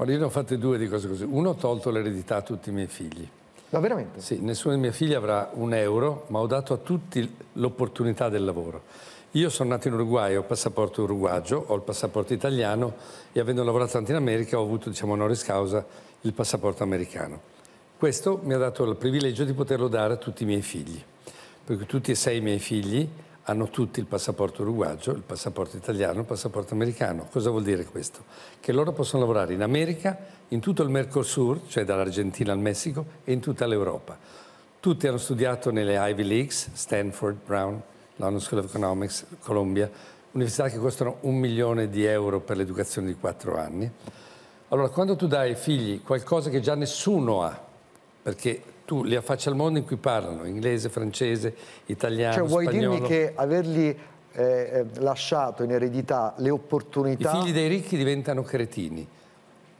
Guarda, io ne ho fatte due di cose così. Uno ho tolto l'eredità a tutti i miei figli. Ma no, veramente? Sì, nessuno dei miei figli avrà un euro, ma ho dato a tutti l'opportunità del lavoro. Io sono nato in Uruguay, ho passaporto uruguagio, ho il passaporto italiano e avendo lavorato tanto in America ho avuto, diciamo, onoris causa il passaporto americano. Questo mi ha dato il privilegio di poterlo dare a tutti i miei figli, perché tutti e sei i miei figli hanno tutti il passaporto uruguagio, il passaporto italiano, il passaporto americano. Cosa vuol dire questo? Che loro possono lavorare in America, in tutto il Mercosur, cioè dall'Argentina al Messico, e in tutta l'Europa. Tutti hanno studiato nelle Ivy Leagues, Stanford, Brown, London School of Economics, Columbia, università che costano un milione di euro per l'educazione di quattro anni. Allora, quando tu dai ai figli qualcosa che già nessuno ha, perché tu li affacci al mondo in cui parlano inglese, francese, italiano, cioè, vuoi dirmi che avergli eh, eh, lasciato in eredità le opportunità... I figli dei ricchi diventano cretini,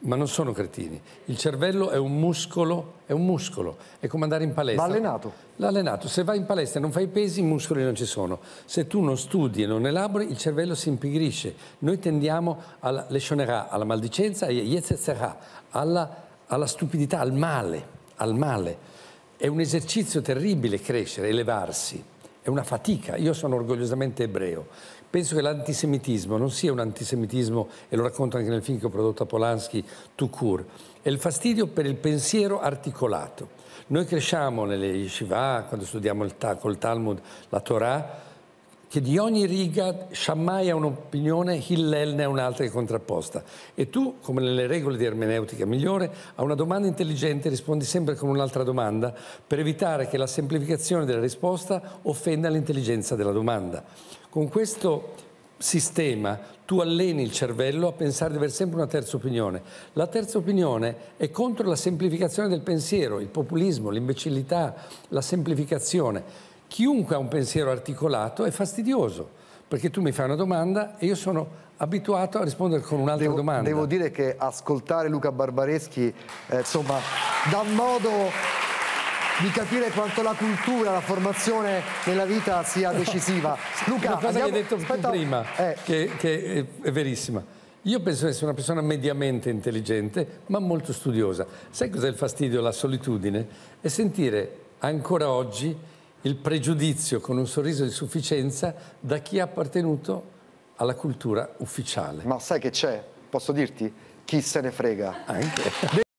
ma non sono cretini. Il cervello è un muscolo, è un muscolo, è come andare in palestra. Va allenato. L'ha allenato. Se vai in palestra e non fai pesi, i muscoli non ci sono. Se tu non studi e non elabori, il cervello si impigrisce. Noi tendiamo alla lescionerà, alla maldicenza, alla, alla stupidità, al male, al male. È un esercizio terribile crescere, elevarsi, è una fatica. Io sono orgogliosamente ebreo. Penso che l'antisemitismo non sia un antisemitismo, e lo racconto anche nel film che ho prodotto a Polanski, To Cure, è il fastidio per il pensiero articolato. Noi cresciamo nelle yeshiva, quando studiamo il, col Talmud la Torah, che di ogni riga Shammai ha un'opinione, Hillel ne ha un'altra che è contrapposta. E tu, come nelle regole di ermeneutica migliore, a una domanda intelligente rispondi sempre con un'altra domanda per evitare che la semplificazione della risposta offenda l'intelligenza della domanda. Con questo sistema tu alleni il cervello a pensare di avere sempre una terza opinione. La terza opinione è contro la semplificazione del pensiero, il populismo, l'imbecillità, la semplificazione chiunque ha un pensiero articolato è fastidioso, perché tu mi fai una domanda e io sono abituato a rispondere con un'altra domanda. Devo dire che ascoltare Luca Barbareschi, eh, insomma, dà modo di capire quanto la cultura, la formazione nella vita sia decisiva. Luca, una cosa andiamo... che hai detto Aspetta... prima, eh. che, che è verissima. Io penso di essere una persona mediamente intelligente, ma molto studiosa. Sai cos'è il fastidio, la solitudine? È sentire ancora oggi il pregiudizio con un sorriso di sufficienza da chi ha appartenuto alla cultura ufficiale. Ma sai che c'è? Posso dirti? Chi se ne frega. Anche.